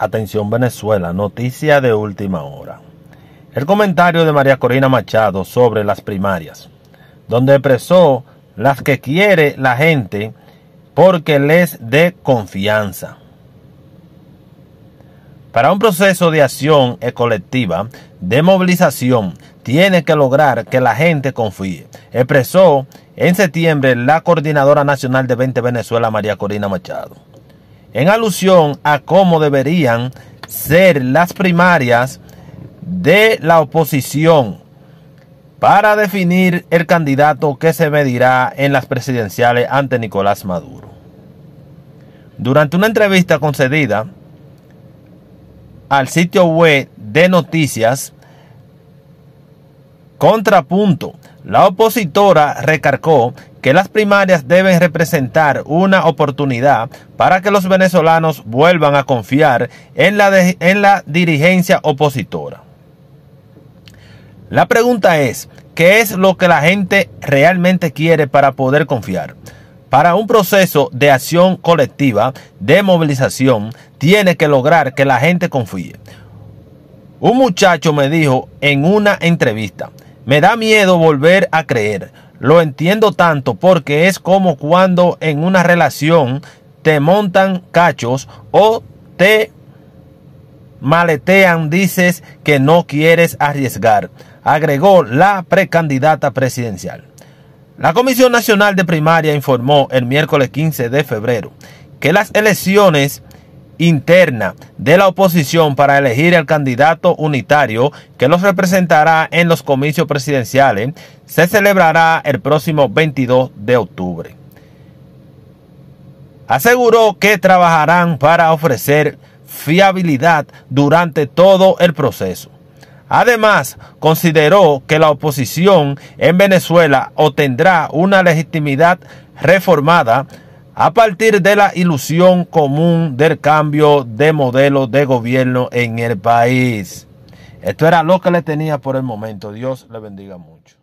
Atención Venezuela, noticia de última hora. El comentario de María Corina Machado sobre las primarias, donde expresó las que quiere la gente porque les dé confianza. Para un proceso de acción e colectiva, de movilización, tiene que lograr que la gente confíe. Expresó en septiembre la coordinadora nacional de 20 Venezuela, María Corina Machado en alusión a cómo deberían ser las primarias de la oposición para definir el candidato que se medirá en las presidenciales ante Nicolás Maduro. Durante una entrevista concedida al sitio web de noticias Contrapunto. La opositora recarcó que las primarias deben representar una oportunidad para que los venezolanos vuelvan a confiar en la, en la dirigencia opositora. La pregunta es, ¿qué es lo que la gente realmente quiere para poder confiar? Para un proceso de acción colectiva, de movilización, tiene que lograr que la gente confíe. Un muchacho me dijo en una entrevista, me da miedo volver a creer. Lo entiendo tanto porque es como cuando en una relación te montan cachos o te maletean, dices que no quieres arriesgar, agregó la precandidata presidencial. La Comisión Nacional de Primaria informó el miércoles 15 de febrero que las elecciones interna de la oposición para elegir al candidato unitario que los representará en los comicios presidenciales se celebrará el próximo 22 de octubre. Aseguró que trabajarán para ofrecer fiabilidad durante todo el proceso. Además, consideró que la oposición en Venezuela obtendrá una legitimidad reformada a partir de la ilusión común del cambio de modelo de gobierno en el país. Esto era lo que le tenía por el momento. Dios le bendiga mucho.